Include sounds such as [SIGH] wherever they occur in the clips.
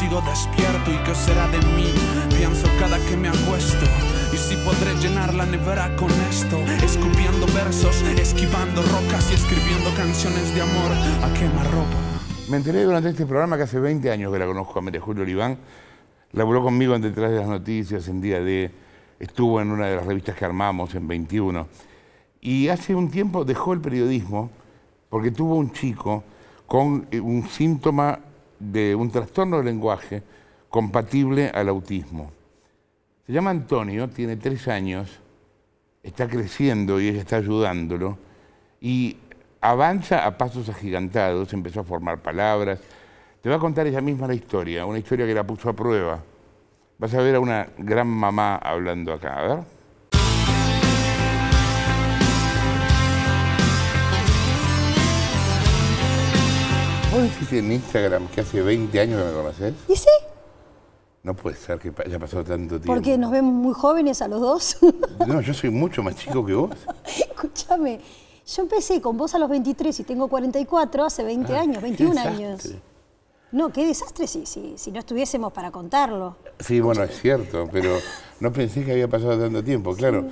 sigo despierto y qué será de mí. Pienso cada que me acuesto. Y si podré llenar la nevera con esto, escupiendo versos, esquivando rocas y escribiendo canciones de amor a quemar ropa Me enteré durante este programa que hace 20 años que la conozco a María Julio Oliván. Laboró conmigo en Detrás de las Noticias, en Día D. Estuvo en una de las revistas que armamos, en 21. Y hace un tiempo dejó el periodismo porque tuvo un chico con eh, un síntoma de un trastorno del lenguaje compatible al autismo. Se llama Antonio, tiene tres años, está creciendo y ella está ayudándolo y avanza a pasos agigantados, empezó a formar palabras. Te va a contar ella misma la historia, una historia que la puso a prueba. Vas a ver a una gran mamá hablando acá, a ver. ¿Vos decís en Instagram que hace 20 años que me conocés? ¿Y sí? No puede ser que haya pasado tanto tiempo. Porque nos vemos muy jóvenes a los dos. [LAUGHS] No, yo soy mucho más chico que vos. [LAUGHS] Escúchame, yo empecé con vos a los 23 y tengo 44 hace 20 ah, años, 21 años. No, qué desastre si, si, no estuviésemos para contarlo. Sí, bueno, es cierto, pero no pensé que había pasado tanto tiempo. Claro,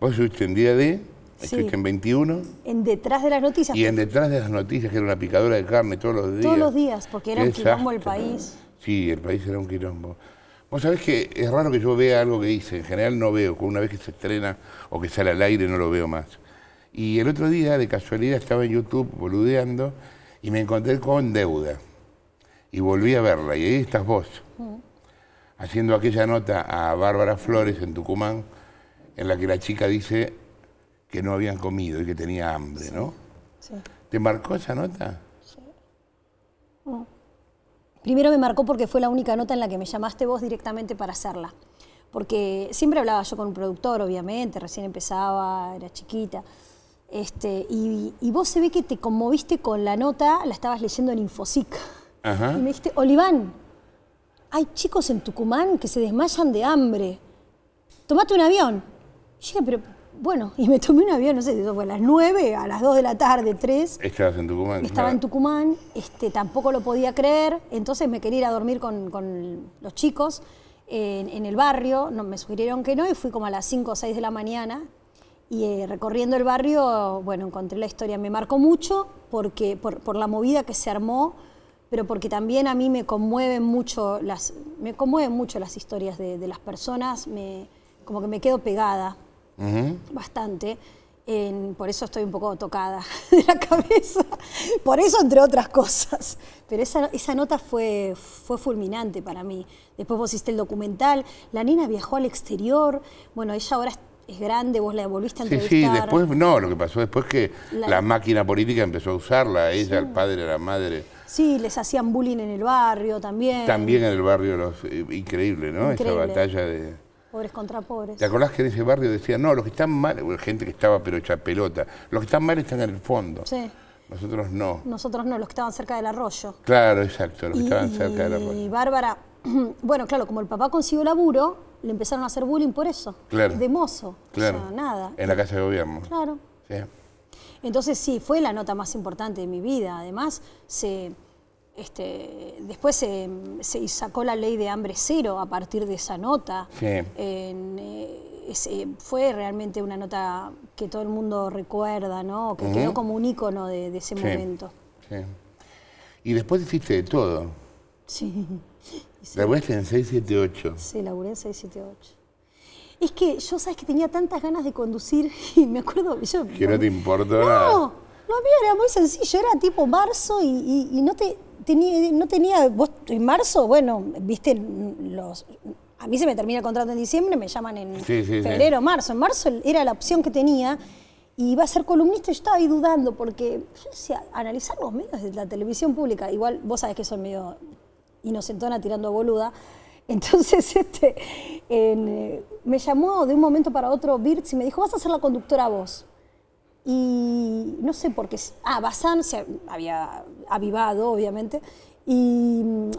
vos sois en día de sí. en 21. En Detrás de las Noticias. Y en Detrás de las Noticias, que era una picadora de carne todos los días. Todos los días, porque era un quilombo el país. Sí, el país era un quilombo. Vos sabés que es raro que yo vea algo que dice... en general no veo, una vez que se estrena o que sale al aire no lo veo más. Y el otro día, de casualidad, estaba en YouTube boludeando y me encontré con Deuda. Y volví a verla, y ahí estás vos, mm. haciendo aquella nota a Bárbara Flores en Tucumán, en la que la chica dice, que no habían comido y que tenía hambre, ¿no? Sí. ¿Te marcó esa nota? Sí. Mm. Primero me marcó porque fue la única nota en la que me llamaste vos directamente para hacerla. Porque siempre hablaba yo con un productor, obviamente, recién empezaba, era chiquita. Este, y, vos se ve que te conmoviste con la nota, la estabas leyendo en Infosic. Ajá. Y me dijiste, Oliván, hay chicos en Tucumán que se desmayan de hambre. Tomate un avión. Y dije, pero bueno, [LAUGHS] y me tomé un avión, no sé, eso fue a las 9, a las 2 de la tarde, 3. Estabas en Tucumán. Estaba en Tucumán, este, tampoco lo podía creer, entonces me quería ir a dormir con, los chicos en, el barrio, no, me sugirieron que no y fui como a las 5 o 6 de la mañana y eh, recorriendo el barrio, bueno, encontré la historia. Me marcó mucho porque, por, la movida que se armó, pero porque también a mí me conmueven mucho las, me conmueven mucho las historias de, de las personas, me, como que me quedo pegada bastante. por eso estoy un poco tocada [LAUGHS] de la cabeza, por eso entre otras cosas. Pero esa, nota fue, fue fulminante para mí. Después vos hiciste el documental, la nena viajó al exterior, bueno, ella ahora es grande, vos la volviste a entrevistar. Sí, después, no, lo que pasó después es que la, máquina política empezó a usarla, ella, el padre, la madre. Sí, les hacían bullying en el barrio también. También en el barrio, los, eh, increíble, ¿no? Esa batalla de... Pobres contra pobres. ¿Te acordás que en ese barrio decía no, los que están mal, gente que estaba pero hecha pelota, los que están mal están en el fondo? Sí. Nosotros no. Nosotros no, los que estaban cerca del arroyo. Claro, exacto, los que estaban cerca del arroyo. Y Bárbara, [CLEARS THROAT] bueno, claro, como el papá consiguió laburo, le empezaron a hacer bullying por eso. Claro. De mozo. Claro. O sea, nada. En la casa de gobierno. Claro. Sí. Entonces sí, fue la nota más importante de mi vida. Además, se este, después se, sacó la ley de hambre cero a partir de esa nota. Eh, eh, fue realmente una nota que todo el mundo recuerda, ¿no? que quedó como un ícono de, ese momento. Y después hiciste de todo. Sí. [LAUGHS] Laburaste en 678. Sí, laburé en 678. Es que yo, sabes que tenía tantas ganas de conducir [LAUGHS] y me acuerdo. Yo, que no te importa no, No, a era muy sencillo, era tipo marzo y no te no tenía, vos en marzo, bueno, viste los... A mí se me termina el contrato en diciembre, me llaman en febrero, marzo. En marzo era la opción que tenía y iba a ser columnista. Yo estaba ahí dudando porque, yo analizar los medios de la televisión pública, igual vos sabés que soy medio inocentona tirando boluda. [LAUGHS] Entonces este, eh, me llamó de un momento para otro Birz y me dijo, vas a ser la conductora vos y no sé por qué, ah, Bazán se había avivado, obviamente, y mm,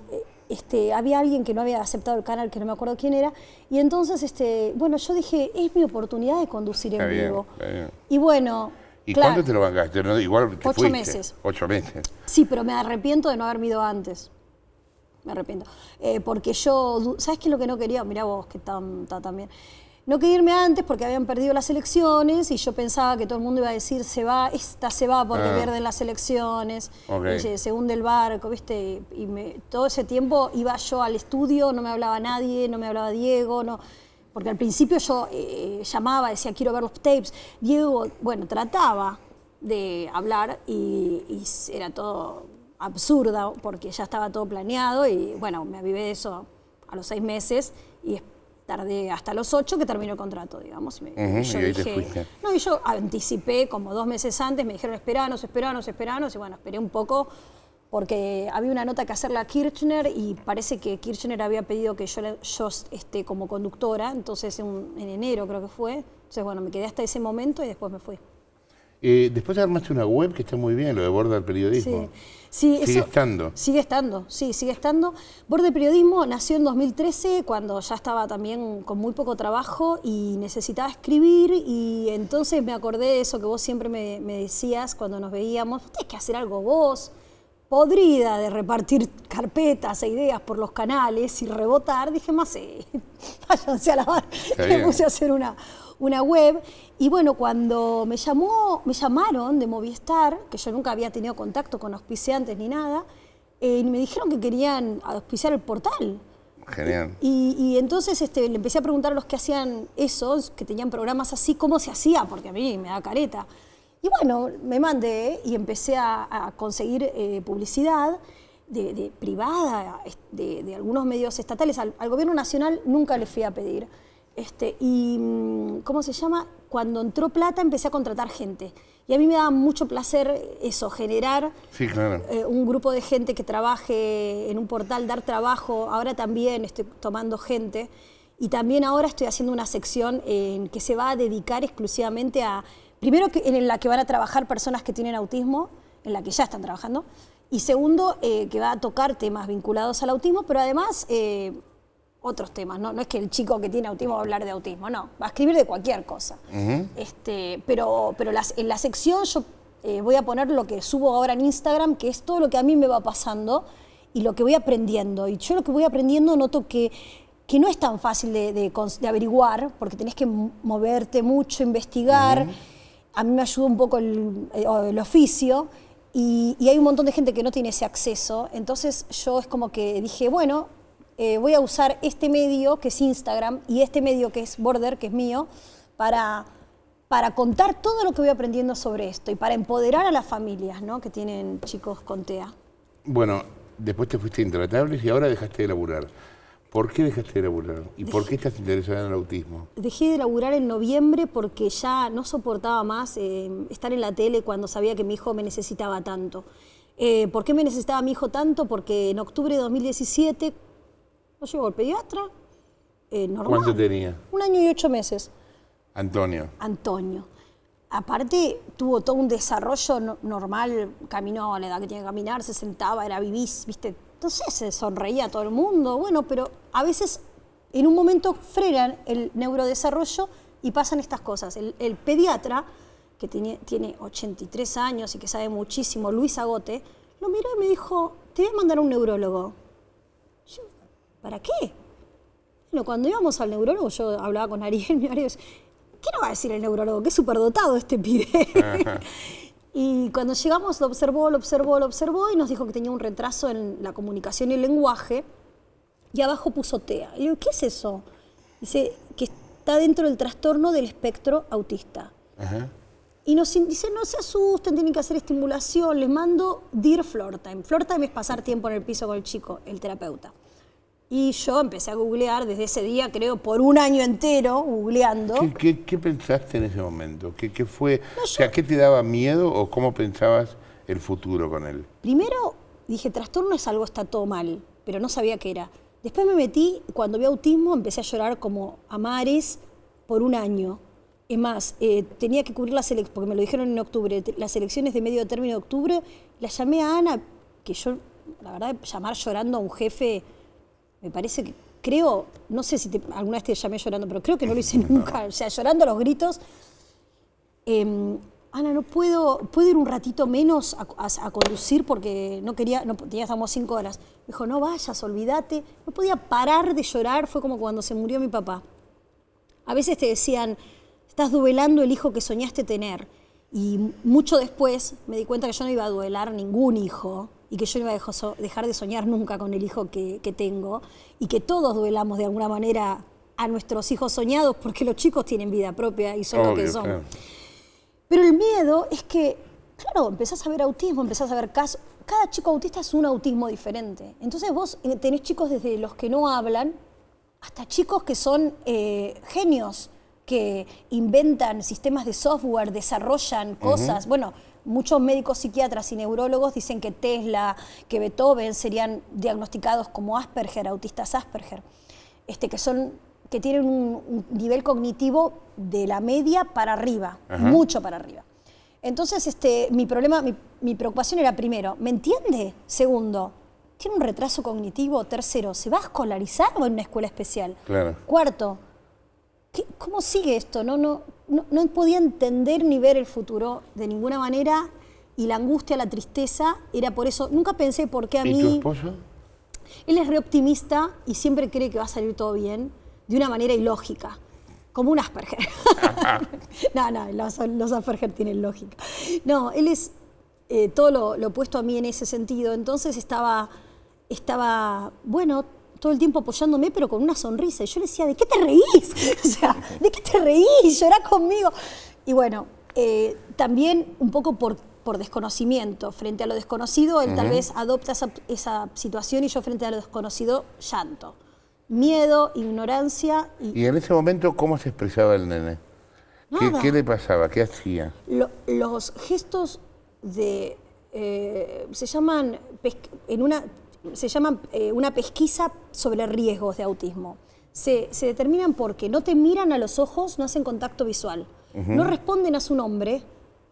este, había alguien que no había aceptado el canal, que no me acuerdo quién era, y entonces, este, bueno, yo dije, es mi oportunidad de conducir en vivo. Y bueno... ¿Y cuánto te lo bancaste? igual ocho meses. Ocho meses. Sí, pero me arrepiento de no haber ido antes. Me arrepiento. Eh, porque yo, ¿sabes qué es lo que no quería? Mirá vos, que tan, también... No quería irme antes porque habían perdido las elecciones y yo pensaba que todo el mundo iba a decir, se va, esta se va porque ah. pierden las elecciones, se, hunde el barco, ¿viste? Y, todo ese tiempo iba yo al estudio, no me hablaba nadie, no me hablaba Diego, no... Porque al principio yo eh, llamaba, decía, quiero ver los tapes. Diego, bueno, trataba de hablar y, era todo absurdo porque ya estaba todo planeado y bueno, me avivé de eso a los seis meses y tardé hasta los 8 que terminó el contrato, digamos. yo dije, no, y yo anticipé como dos meses antes, me dijeron esperanos, esperanos, esperanos, y bueno, esperé un poco porque había una nota que hacerla a Kirchner y parece que Kirchner había pedido que yo, yo esté como conductora, entonces en, enero creo que fue. Entonces, bueno, me quedé hasta ese momento y después me fui. Eh, después armaste una web que está muy bien, lo de Borda al Periodismo. Sí sigue estando. Sigue estando, sí, sigue estando. Borde Periodismo nació en 2013, cuando ya estaba también con muy poco trabajo y necesitaba escribir y entonces me acordé de eso que vos siempre me, decías cuando nos veíamos, tienes que hacer algo vos, podrida de repartir carpetas e ideas por los canales y rebotar, dije, más, eh, [LAUGHS] váyanse a lavar. Me puse a hacer una, una web. Y bueno, cuando me, llamó, me llamaron de Movistar, que yo nunca había tenido contacto con auspiciantes ni nada, eh, y me dijeron que querían auspiciar el portal. Genial. Y, entonces este, le empecé a preguntar a los que hacían esos, que tenían programas así, cómo se hacía, porque a mí me da careta. Y bueno, me mandé y empecé a, conseguir eh, publicidad de, privada de, algunos medios estatales. Al, al, gobierno nacional nunca le fui a pedir. Este, y, mm, ¿cómo se llama? Cuando entró plata empecé a contratar gente. Y a mí me da mucho placer eso, generar eh, un grupo de gente que trabaje en un portal, dar trabajo. Ahora también estoy tomando gente. Y también ahora estoy haciendo una sección en que se va a dedicar exclusivamente a, primero en la que van a trabajar personas que tienen autismo, en la que ya están trabajando, y segundo, eh, que va a tocar temas vinculados al autismo, pero además eh, otros temas. ¿no? no es que el chico que tiene autismo va a hablar de autismo, no. Va a escribir de cualquier cosa. este, pero pero las, en la sección yo eh, voy a poner lo que subo ahora en Instagram, que es todo lo que a mí me va pasando y lo que voy aprendiendo. Y yo lo que voy aprendiendo noto que, que no es tan fácil de, averiguar, porque tenés que moverte mucho, investigar. A mí me ayuda un poco el, eh, oficio. y, hay un montón de gente que no tiene ese acceso. Entonces yo es como que dije, bueno, eh, voy a usar este medio que es Instagram y este medio que es Border, que es mío, para, para contar todo lo que voy aprendiendo sobre esto y para empoderar a las familias que tienen chicos con TEA. Bueno, después te fuiste intratable y ahora dejaste de laburar. ¿Por qué dejaste de laburar? ¿Y por qué estás interesada en el autismo? Dejé de laburar en noviembre porque ya no soportaba más eh, estar en la tele cuando sabía que mi hijo me necesitaba tanto. Eh, ¿Por qué me necesitaba mi hijo tanto? Porque en octubre de 2017 yo llevo al pediatra, eh, normal. ¿Cuánto tenía? Un año y ocho meses. Antonio. Antonio. Aparte, tuvo todo un desarrollo normal, caminó a la edad que tenía que caminar, se sentaba, era vivís, ¿viste? Entonces se sonreía a todo el mundo, bueno, pero a veces en un momento frenan el neurodesarrollo y pasan estas cosas. El, pediatra, que tiene, tiene 83 años y que sabe muchísimo, Luis Agote, lo miró y me dijo, te voy a mandar a un neurólogo. Yo, ¿Para qué? Bueno, cuando íbamos al neurólogo, yo hablaba con Ariel, [LAUGHS] mi marido, ¿qué nos va a decir el neurólogo? Qué superdotado este pibe. [LAUGHS] y cuando llegamos lo observó, lo observó, lo observó y nos dijo que tenía un retraso en la comunicación y el lenguaje. Y abajo puso TEA. Y le ¿qué es eso? Dice que está dentro del trastorno del espectro autista. Y nos dice, no se asusten, tienen que hacer estimulación. Les mando Dear Floor Time. Floor es pasar tiempo en el piso con el chico, el terapeuta. Y yo empecé a googlear desde ese día, creo, por un año entero, googleando. ¿Qué, pensaste en ese momento? ¿Qué, qué fue? o sea, ¿qué te daba miedo o cómo pensabas el futuro con él? Primero dije, trastorno es algo, está todo mal, pero no sabía qué era. Después me metí, cuando vi autismo, empecé a llorar como a mares por un año. Es más, eh, tenía que cubrir las elecciones, porque me lo dijeron en octubre, las elecciones de medio término de octubre, la llamé a Ana, que yo, la verdad, llamar llorando a un jefe me parece que creo, no sé si alguna vez te llamé llorando, pero creo que no lo hice [LAUGHS] nunca, o sea, llorando los gritos. Em, Ana, no puedo, puedo ir un ratito menos a, conducir porque no quería, no, ya estamos cinco horas. Me dijo, no vayas, olvídate. No podía parar de llorar, fue como cuando se murió mi papá. A veces te decían, estás duelando el hijo que soñaste tener. Y mucho después me di cuenta que yo no iba a duelar ningún hijo, y que yo no iba a dejar de soñar nunca con el hijo que, tengo y que todos duelamos de alguna manera a nuestros hijos soñados porque los chicos tienen vida propia y son lo que son. Pero el miedo es que, claro, empezás a ver autismo, empezás a ver caso Cada chico autista es un autismo diferente. Entonces vos eh, tenés chicos desde los que no hablan hasta chicos que son eh, genios, que inventan sistemas de software, desarrollan cosas. Bueno, muchos médicos psiquiatras y neurólogos dicen que Tesla, que Beethoven serían diagnosticados como Asperger, autistas Asperger, este, que, son, que tienen un, nivel cognitivo de la media para arriba, mucho para arriba. Entonces, este, mi problema, mi, preocupación era primero, ¿me entiende? Segundo, tiene un retraso cognitivo. Tercero, se va a escolarizar o en una escuela especial. Claro. Cuarto, ¿Cómo sigue esto? No, no, no, podía entender ni ver el futuro de ninguna manera y la angustia, la tristeza, era por eso. Nunca pensé por qué a mí... ¿Y tu esposo? Él es reoptimista y siempre cree que va a salir todo bien de una manera ilógica, como un Asperger. [LAUGHS] no, no, los, Asperger tienen lógica. No, él es eh, todo lo, lo, opuesto a mí en ese sentido. Entonces estaba, estaba, bueno, todo el tiempo apoyándome, pero con una sonrisa. Y yo le decía, ¿de qué te reís? [LAUGHS] O sea, ¿de qué te reís? Llorá conmigo. Y bueno, eh, también un poco por, por, desconocimiento. Frente a lo desconocido, él tal vez adopta esa, situación y yo frente a lo desconocido, llanto. Miedo, ignorancia. ¿Y, en ese momento cómo se expresaba el nene? ¿Qué, le pasaba? ¿Qué hacía? los gestos de... Eh, se llaman... En una se llama eh, una pesquisa sobre riesgos de autismo. Se, determinan porque no te miran a los ojos, no hacen contacto visual, no responden a su nombre,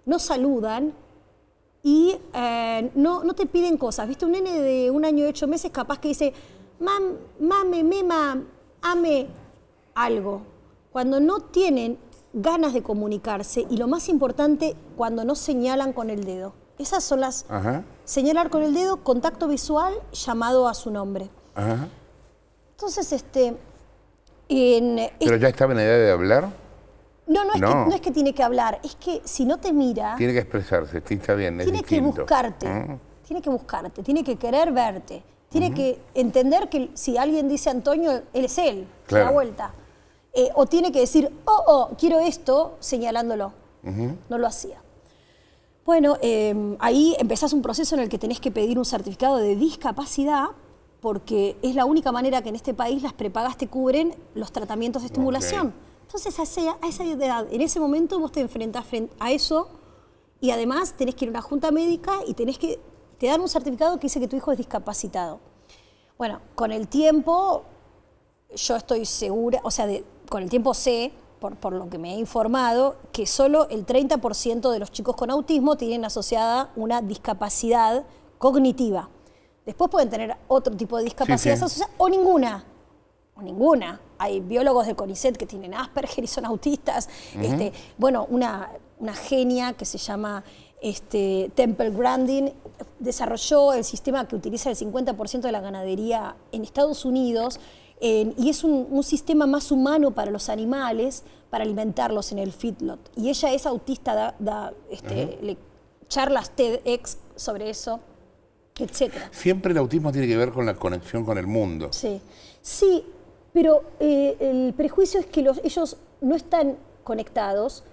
no saludan y eh, no, no te piden cosas. ¿Viste? Un nene de un año y ocho meses capaz que dice, mam, mame, mema, ame algo. Cuando no tienen ganas de comunicarse y lo más importante, cuando no señalan con el dedo. Esas son las, señalar con el dedo contacto visual llamado a su nombre. Entonces, este... Eh, ¿Pero ya estaba en la idea de hablar? No, no es, Que, es que tiene que hablar, es que si no te mira... Tiene que expresarse, está bien, es Tiene que buscarte, mm. tiene que buscarte, tiene que querer verte, tiene que entender que si alguien dice Antonio, él es él, claro. la vuelta. Eh, o tiene que decir, oh, oh, quiero esto, señalándolo. No lo hacía. Bueno, em, ahí empezás un proceso en el que tenés que pedir un certificado de discapacidad porque es la única manera que en este país las prepagas te cubren los tratamientos de estimulación. Entonces, a esa, edad, en ese momento vos te enfrentás a eso y además tenés que ir a una junta médica y tenés que te dan un certificado que dice que tu hijo es discapacitado. Bueno, con el tiempo yo estoy segura, o sea, con el tiempo sé por, lo que me he informado, que solo el 30% de los chicos con autismo tienen asociada una discapacidad cognitiva. Después pueden tener otro tipo de discapacidad o ninguna. O ninguna. Hay biólogos del CONICET que tienen Asperger y son autistas. este, bueno, una, genia que se llama este, Temple Grandin desarrolló el sistema que utiliza el 50% de la ganadería en Estados Unidos y es un, sistema más humano para los animales, para alimentarlos en el feedlot. Y ella es autista, da, este, le, charlas TEDx sobre eso, etc. Siempre el autismo tiene que ver con la conexión con el mundo. Sí, sí pero eh, el prejuicio es que ellos no están conectados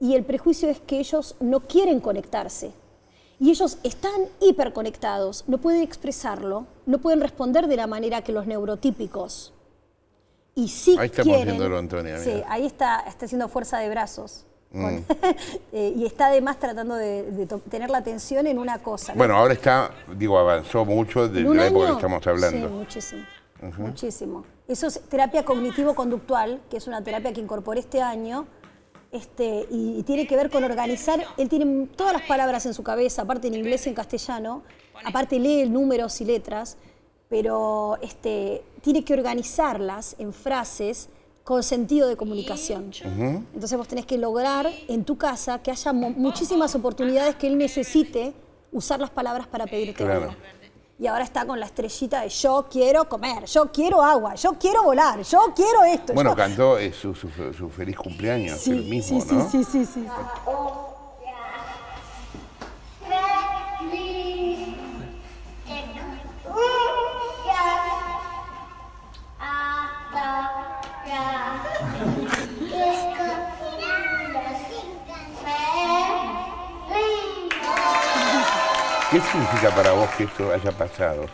y el prejuicio es que ellos no quieren conectarse. Y ellos están hiperconectados, no pueden expresarlo, no pueden responder de la manera que los neurotípicos. Y sí ahí estamos quieren, viéndolo, Antonia. Sí, ahí está, está haciendo fuerza de brazos. Mm. [LAUGHS] Eh, y está además tratando de, tener la atención en una cosa. Bueno, ahora está, digo, avanzó mucho desde la época que estamos hablando. Sí, muchísimo. Muchísimo. Eso es terapia cognitivo-conductual, que es una terapia que incorporé este año, este, y, tiene que ver con organizar, él tiene todas las palabras en su cabeza, aparte en inglés y en castellano, aparte lee números y letras, pero este, tiene que organizarlas en frases con sentido de comunicación. Entonces vos tenés que lograr en tu casa que haya muchísimas oportunidades que él necesite usar las palabras para pedirte algo y ahora está con la estrellita de yo quiero comer, yo quiero agua, yo quiero volar, yo quiero esto. Bueno, cantó eh, su, feliz cumpleaños, sí, el mismo, sí, sí, sí. sí. ¿Qué significa para vos que esto haya pasado?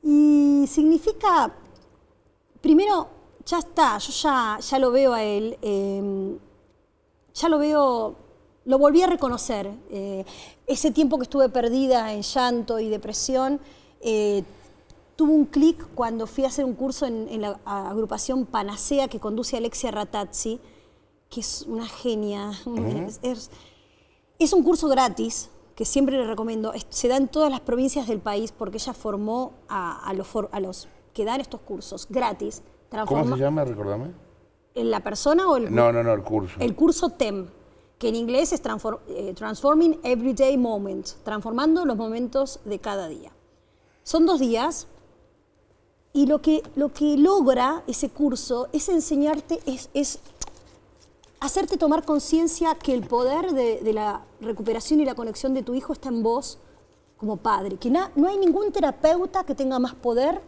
Y significa, primero, ya está, yo ya, ya lo veo a él, em, ya lo veo, lo volví a reconocer. Eh, ese tiempo que estuve perdida en llanto y depresión, eh, tuvo un clic cuando fui a hacer un curso en, la agrupación Panacea que conduce Alexia Ratazzi, que es una genia. es, un curso gratis que siempre le recomiendo, se da en todas las provincias del país porque ella formó a, los, a los que dan estos cursos gratis. ¿Cómo se llama, recordame? ¿La persona o el...? No, no, no, el curso. El curso TEM, que en inglés es eh, Transforming Everyday Moments, transformando los momentos de cada día. Son dos días y lo que, lo que logra ese curso es enseñarte, es, es hacerte tomar conciencia que el poder de, la recuperación y la conexión de tu hijo está en vos como padre, que no hay ningún terapeuta que tenga más poder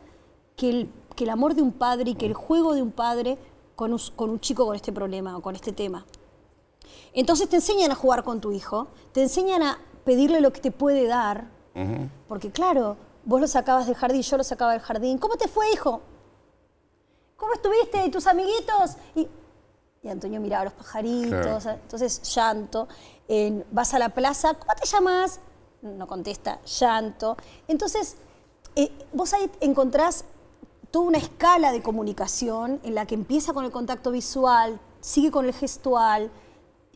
que el, que el, amor de un padre y que el juego de un padre con un, chico con este problema o con este tema. Entonces te enseñan a jugar con tu hijo, te enseñan a pedirle lo que te puede dar, porque claro, vos lo sacabas del jardín, yo lo sacaba del jardín. ¿Cómo te fue, hijo? ¿Cómo estuviste? ¿Y tus amiguitos? Y y Antonio miraba los pajaritos, entonces llanto. vas a la plaza, ¿cómo te llamas? No contesta, llanto. Entonces, eh, vos ahí encontrás toda una escala de comunicación en la que empieza con el contacto visual, sigue con el gestual,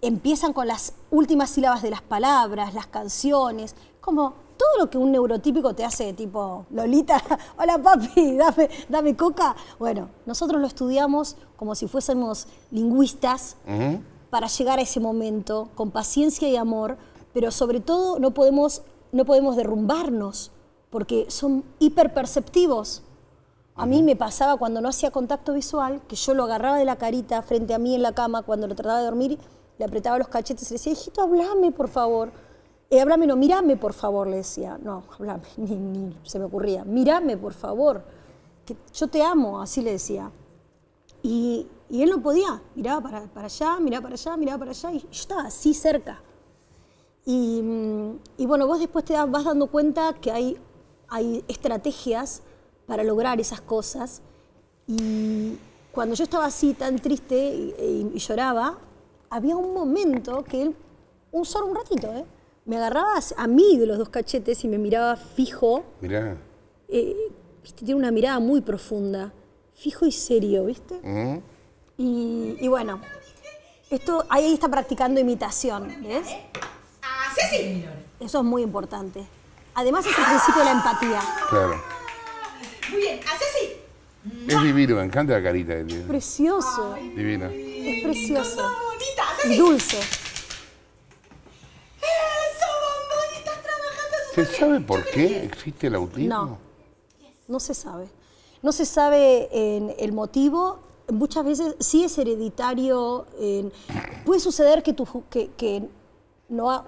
empiezan con las últimas sílabas de las palabras, las canciones, como todo lo que un neurotípico te hace, tipo, Lolita, [LAUGHS] hola papi, dame, dame coca. Bueno, nosotros lo estudiamos como si fuésemos lingüistas, para llegar a ese momento, con paciencia y amor, pero sobre todo no podemos, no podemos derrumbarnos, porque son hiperperceptivos. A mí me pasaba cuando no hacía contacto visual, que yo lo agarraba de la carita frente a mí en la cama cuando lo trataba de dormir, le apretaba los cachetes y le decía, hijito, hablame, por favor. Eh, háblame, no, mírame por favor, le decía. No, hablame, [LAUGHS] ni, ni se me ocurría. mírame por favor. Que yo te amo, así le decía. Y, él no podía, miraba para, allá, miraba para allá, miraba para allá, y yo estaba así cerca. Y, mm, y bueno, vos después te vas dando cuenta que hay, hay estrategias para lograr esas cosas. Y cuando yo estaba así tan triste y, e, lloraba, había un momento que él, un solo un ratito, ¿eh? me agarraba a mí de los dos cachetes y me miraba fijo. Mirá. Eh, tiene una mirada muy profunda fijo y serio, ¿viste? Mm. Y, bueno, esto ahí está practicando imitación, ¿ves? ¡A sí, Eso es muy importante. Además es el principio de la empatía. Claro. Muy bien, ¡A así. Es divino, me encanta la carita de Es Precioso. Ay, Divina. Es precioso. Bonita, dulce. Eso, ¿Se sabe por qué existe el autismo? No. No se sabe. No se sabe el motivo, muchas veces sí es hereditario. puede suceder que, tu, que no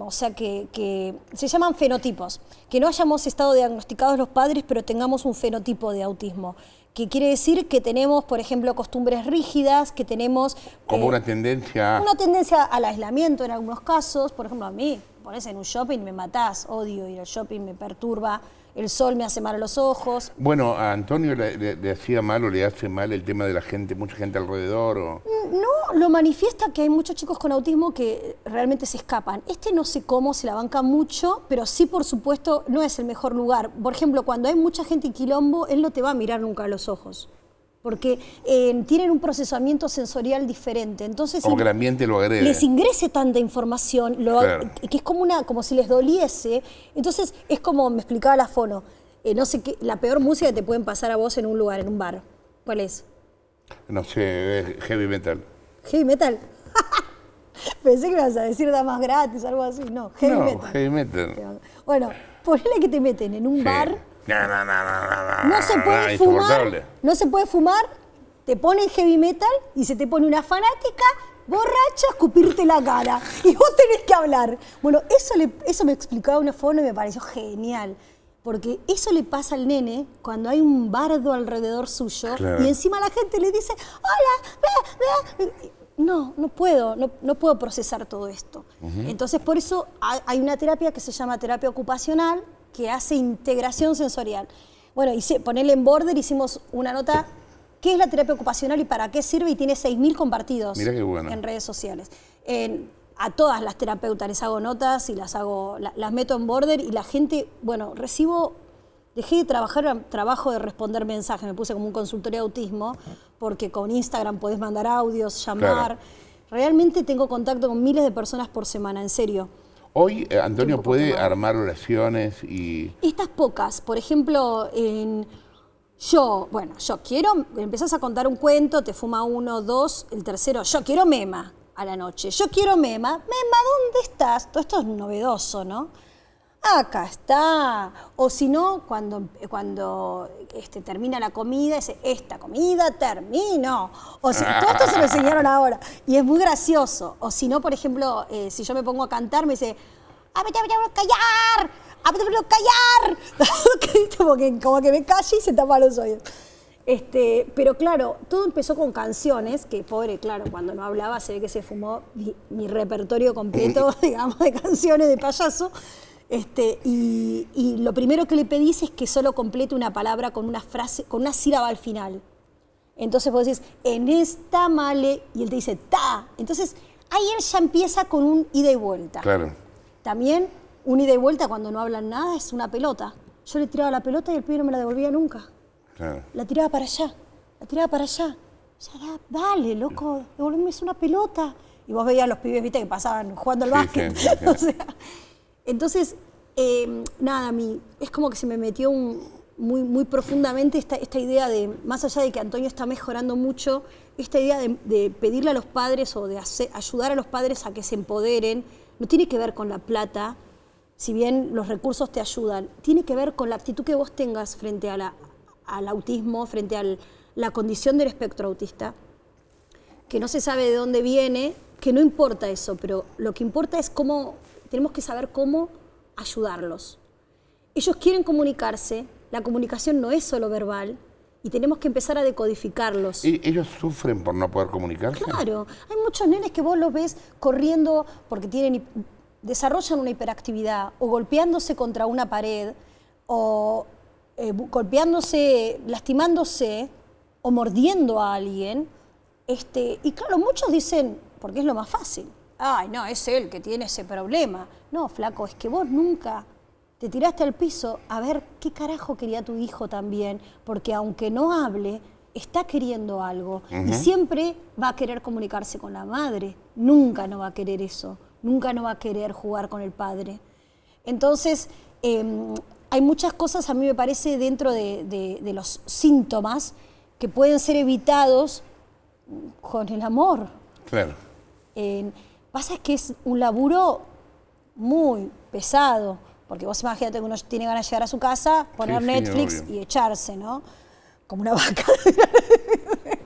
o sea, que, que, se llaman fenotipos, que no hayamos estado diagnosticados los padres, pero tengamos un fenotipo de autismo, que quiere decir que tenemos, por ejemplo, costumbres rígidas, que tenemos... Como eh, una tendencia... Una tendencia al aislamiento en algunos casos, por ejemplo, a mí, pones en un shopping, me matás, odio ir al shopping, me perturba el sol me hace mal a los ojos. Bueno, a Antonio le, hacía mal o le hace mal el tema de la gente, mucha gente alrededor. Mm, no, lo manifiesta que hay muchos chicos con autismo que realmente se escapan. Este no sé cómo, se la banca mucho, pero sí, por supuesto, no es el mejor lugar. Por ejemplo, cuando hay mucha gente en quilombo, él no te va a mirar nunca a los ojos porque eh, tienen un procesamiento sensorial diferente. Entonces, como que el ambiente lo Les ingrese tanta información, que es como, una, como si les doliese. Entonces, es como me explicaba la Fono, eh, no sé qué, la peor música que te pueden pasar a vos en un lugar, en un bar. ¿Cuál es? No sé, heavy metal. Heavy metal. [LAUGHS] Pensé que ibas a decir más gratis, algo así. No, heavy metal. Heavy metal. Bueno, ponele que te meten en un bar no, se puede fumar. No se puede fumar. Te ponen heavy metal y se te pone una fanática borracha a escupirte la cara. [LAUGHS] Y vos tenés que hablar. Bueno, eso, le, eso me explicaba una forma y me pareció genial. Porque eso le pasa al nene cuando hay un bardo alrededor suyo y encima la gente le dice, hola, no, no puedo, no, puedo procesar todo esto. Entonces por eso hay una terapia que se llama terapia ocupacional, que hace integración sensorial. Bueno, hice, ponerle en border, hicimos una nota, ¿qué es la terapia ocupacional y para qué sirve? Y tiene 6.000 compartidos en redes sociales. a todas las terapeutas les hago notas y las, hago, las meto en border y la gente, bueno, recibo dejé de trabajar, trabajo de responder mensajes, me puse como un consultorio de autismo, porque con Instagram podés mandar audios, llamar. Realmente tengo contacto con miles de personas por semana, en serio. Hoy eh, Antonio puede armar oraciones y... Estas pocas, por ejemplo, en... Yo, bueno, yo quiero, empezás a contar un cuento, te fuma uno, dos, el tercero, yo quiero mema a la noche, yo quiero mema, mema, ¿dónde estás? Todo esto es novedoso, ¿no? acá está. O si no, cuando, cuando este, termina la comida, dice, esta comida termino. O si, [LAUGHS] todo esto se lo enseñaron ahora. Y es muy gracioso. O si no, por ejemplo, eh, si yo me pongo a cantar, me dice, ¡A ver, a callar! ¡A ver, a callar! [LAUGHS] como, que, como que me calle y se tapa los oídos. Este, pero claro, todo empezó con canciones, que pobre, claro, cuando no hablaba se ve que se fumó mi repertorio completo, [LAUGHS] digamos, de canciones de payaso. Este, y, lo primero que le pedís es que solo complete una palabra con una frase, con una sílaba al final. Entonces vos decís, en esta male, y él te dice, ta. Entonces ahí él ya empieza con un ida y vuelta. Claro. También un ida y vuelta cuando no hablan nada es una pelota. Yo le tiraba la pelota y el pibe no me la devolvía nunca. Claro. La tiraba para allá, la tiraba para allá. Ya, dale, loco, devolveme una pelota. Y vos veías a los pibes, viste, que pasaban jugando al básquet. [LAUGHS] o sea, entonces, em, nada, nada, mí es como que se me metió muy, profundamente esta, idea de, más allá de que Antonio está mejorando mucho, esta idea de, pedirle a los padres o de ayudar a los padres a que se empoderen, no tiene que ver con la plata, si bien los recursos te ayudan, tiene que ver con la actitud que vos tengas frente al autismo, frente a la condición del espectro autista, que no se sabe de dónde viene, que no importa eso, pero lo que importa es cómo tenemos que saber cómo ayudarlos. Ellos quieren comunicarse, la comunicación no es solo verbal, y tenemos que empezar a decodificarlos. ¿Y ellos sufren por no poder comunicarse? Claro, hay muchos nenes que vos los ves corriendo porque tienen desarrollan una hiperactividad o golpeándose contra una pared o eh, golpeándose, lastimándose o mordiendo a alguien. Este, y claro, muchos dicen, porque es lo más fácil ay, no, es él que tiene ese problema. No, flaco, es que vos nunca te tiraste al piso a ver qué carajo quería tu hijo también, porque aunque no hable, está queriendo algo y siempre va a querer comunicarse con la madre, nunca no va a querer eso, nunca no va a querer jugar con el padre. Entonces, em, hay muchas cosas, a mí me parece, dentro de, los síntomas que pueden ser evitados con el amor. Claro. Pasa que es un laburo muy pesado, porque vos imagínate que uno tiene ganas de llegar a su casa, poner Netflix y echarse, ¿no? Como una vaca. [LAUGHS]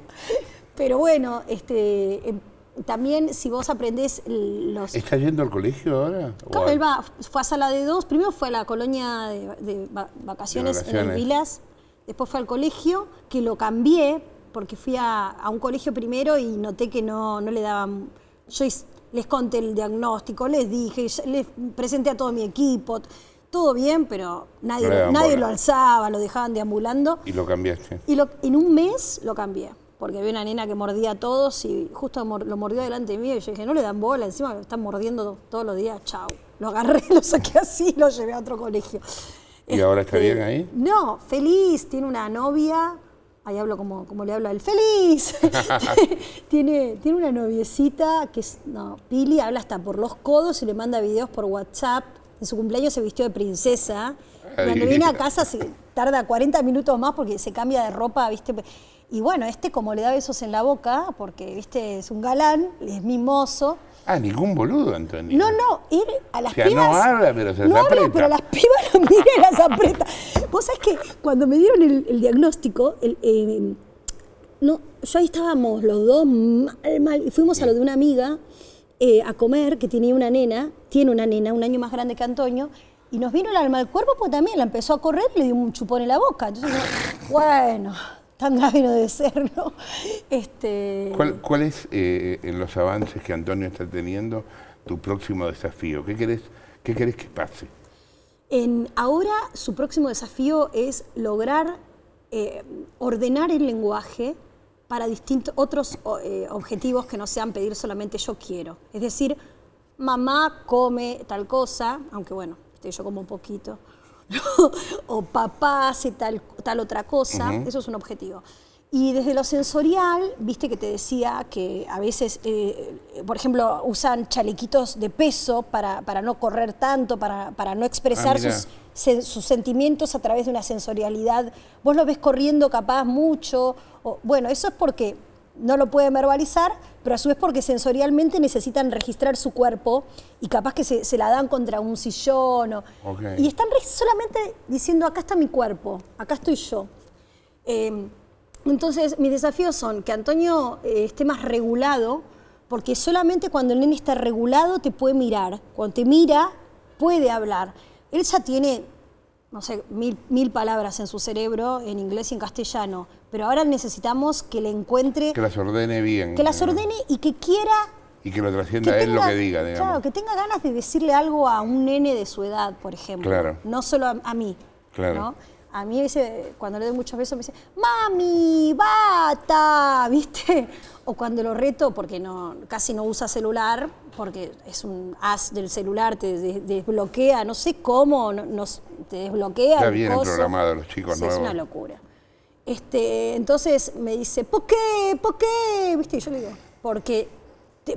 Pero bueno, este, em, también si vos aprendés los... ¿Está yendo al colegio ahora? él fue a sala de dos, primero fue a la colonia de, vacaciones, en el Vilas, después fue al colegio, que lo cambié porque fui a, un colegio primero y noté que no, le daban les conté el diagnóstico, les dije, les presenté a todo mi equipo, todo bien, pero nadie, nadie lo alzaba, lo dejaban deambulando. Y lo cambiaste. Y lo, en un mes lo cambié, porque había una nena que mordía a todos y justo lo mordió delante mío y yo dije, no le dan bola, encima me están mordiendo todos los días, chao. Lo agarré, [LAUGHS] lo saqué así y lo llevé a otro colegio. ¿Y ahora está este, bien ahí? No, feliz, tiene una novia ahí hablo como, como le hablo al feliz. [LAUGHS] tiene, tiene una noviecita que es, no, Pili habla hasta por los codos y le manda videos por WhatsApp. En su cumpleaños se vistió de princesa. Cuando viene a casa se tarda 40 minutos más porque se cambia de ropa, ¿viste? Y bueno, este como le da besos en la boca, porque, ¿viste? Es un galán, es mimoso. Ah, ningún boludo, Antonio. No, no, ir a las o sea, No habla, pero se No pero a las pibas las mira y las aprieta. Vos sabés que cuando me dieron el, diagnóstico, eh, no, yo ahí estábamos los dos mal, mal, y fuimos a lo de una amiga eh, a comer que tenía una nena, tiene una nena, un año más grande que Antonio, y nos vino el alma al cuerpo pues también la empezó a correr le dio un chupón en la boca. Entonces, bueno tan grave no serlo. Este, ¿Cuál, es, eh, en los avances que Antonio está teniendo, tu próximo desafío? ¿Qué querés, qué querés que pase? ahora su próximo desafío es lograr eh, ordenar el lenguaje para distintos otros eh, objetivos que no sean pedir solamente yo quiero. Es decir, mamá come tal cosa, aunque bueno, yo como un poquito [LAUGHS] o papá hace tal, tal otra cosa, eso es un objetivo. Y desde lo sensorial, viste que te decía que a veces, eh, por ejemplo, usan chalequitos de peso para, para no correr tanto, para, para no expresar ah, sus, sentimientos a través de una sensorialidad. Vos lo ves corriendo capaz mucho. bueno, eso es porque no lo puede verbalizar, pero a su vez porque sensorialmente necesitan registrar su cuerpo y capaz que se, la dan contra un sillón. Y están solamente diciendo, acá está mi cuerpo, acá estoy yo. Em, entonces, mis desafíos son que Antonio eh, esté más regulado, porque solamente cuando el nene está regulado te puede mirar. Cuando te mira, puede hablar. Él ya tiene no sé, mil, mil, palabras en su cerebro, en inglés y en castellano, pero ahora necesitamos que le encuentre... Que las ordene bien. Que las ordene y que quiera... Y que lo trascienda a él lo que diga, digamos. Claro, que tenga ganas de decirle algo a un nene de su edad, por ejemplo. Claro. No solo a, mí. Claro. A mí, cuando le doy muchos besos, me dice, mami, bata, [LAUGHS] ¿viste? o cuando lo reto, porque no, casi no usa celular, porque es un as del celular, te desbloquea, no sé cómo, nos, te desbloquea. Ya bien programado los chicos nuevos. Es una locura. Este, entonces me dice, ¿por qué? ¿Por qué? ¿Viste? yo le digo, porque,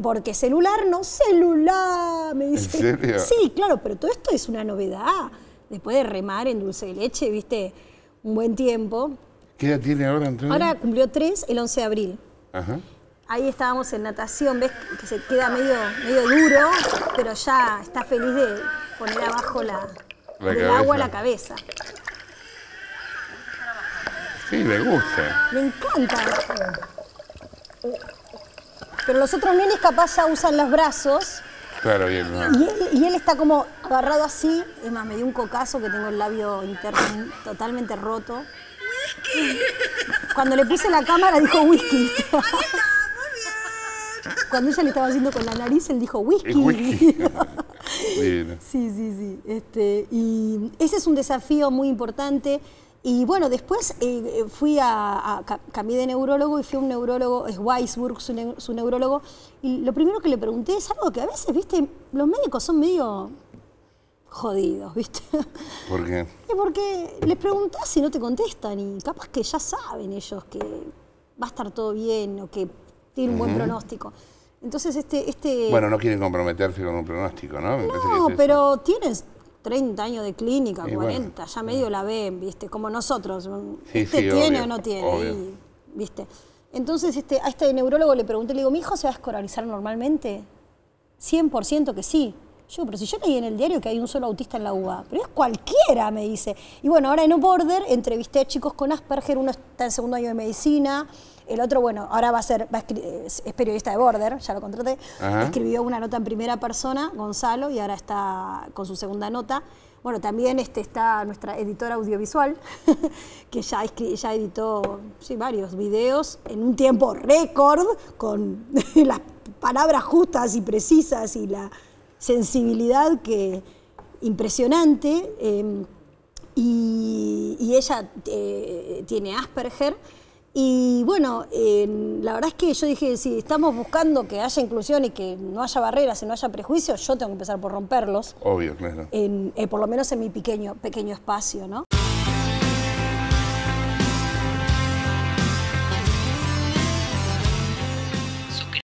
porque celular, no celular. Me dice, Sí, claro, pero todo esto es una novedad. Después de remar en dulce de leche, ¿viste? Un buen tiempo. ¿Qué edad tiene ahora, Antonio? Ahora cumplió tres el 11 de abril. Ajá. Ahí estábamos en natación, ves que se queda medio, medio duro, pero ya está feliz de poner abajo la, la del agua la cabeza. Sí, le gusta. Le encanta. Pero los otros nenes capaz ya usan los brazos. Claro, bien. Y, él, está como agarrado así. Es más, me dio un cocazo que tengo el labio interno totalmente roto. Cuando le puse la cámara dijo whisky cuando ella le estaba haciendo con la nariz, él dijo whisky. [LAUGHS] Sí, sí, sí. Este, y ese es un desafío muy importante. Y bueno, después eh, eh, fui a, cambié de neurólogo y fui a un neurólogo, es Weisburg su, neurólogo, y lo primero que le pregunté es algo que a veces, viste, los médicos son medio jodidos, viste. ¿Por qué? Y porque les preguntás y no te contestan y capaz que ya saben ellos que va a estar todo bien o que tiene un buen pronóstico. Entonces, este, este... Bueno, no quieren comprometerse con un pronóstico, ¿no? no, pero tienes 30 años de clínica, 40, ya eh. medio la ven, ¿viste? Como nosotros. Mm, ¿este sí, tiene o no tiene, ¿viste? Entonces, este, a este neurólogo le pregunté, le digo, ¿mi hijo se va a escolarizar normalmente? 100% que sí. Yo pero si yo leí en el diario que hay un solo autista en la UBA, pero es cualquiera, me dice. Y bueno, ahora en un Border entrevisté a chicos con Asperger, uno está en segundo año de medicina, el otro, bueno, ahora va a ser, es periodista de Border, ya lo contraté, escribió una nota en primera persona, Gonzalo, y ahora está con su segunda nota. Bueno, también este, está nuestra editora audiovisual, [LAUGHS] que ya, ya editó sí, varios videos en un tiempo récord, con [LAUGHS] las palabras justas y precisas y la sensibilidad que, impresionante. Em, y, ella eh, tiene Asperger. Y bueno, la verdad es que yo dije, si estamos buscando que haya inclusión y que no haya barreras y no haya prejuicios, yo tengo que empezar por romperlos. Obvio, eh, por lo menos en mi pequeño, pequeño espacio, ¿no?